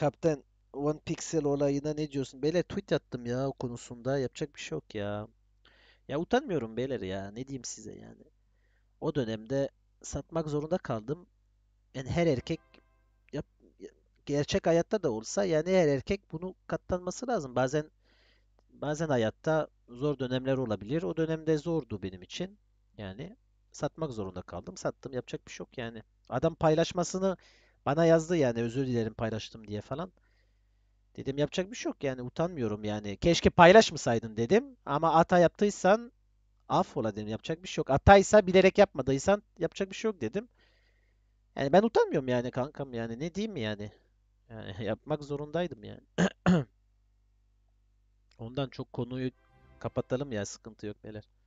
Kapten One Pixel olayına ne diyorsun? Beyler tweet attım ya o konusunda. Yapacak bir şey yok ya. Ya utanmıyorum beyler ya. Ne diyeyim size yani. O dönemde satmak zorunda kaldım. Yani her erkek yap, gerçek hayatta da olsa yani her erkek bunu katlanması lazım. Bazen bazen hayatta zor dönemler olabilir. O dönemde zordu benim için. Yani satmak zorunda kaldım. Sattım. Yapacak bir şey yok yani. Adam paylaşmasını bana yazdı yani özür dilerim paylaştım diye falan. Dedim yapacak bir şey yok yani utanmıyorum yani. Keşke paylaşmasaydın dedim. Ama hata yaptıysan affola dedim yapacak bir şey yok. Hataysa bilerek yapmadıysan yapacak bir şey yok dedim. Yani ben utanmıyorum yani kankam yani ne diyeyim yani. Yani yapmak zorundaydım yani. Ondan çok konuyu kapatalım ya sıkıntı yok beyler.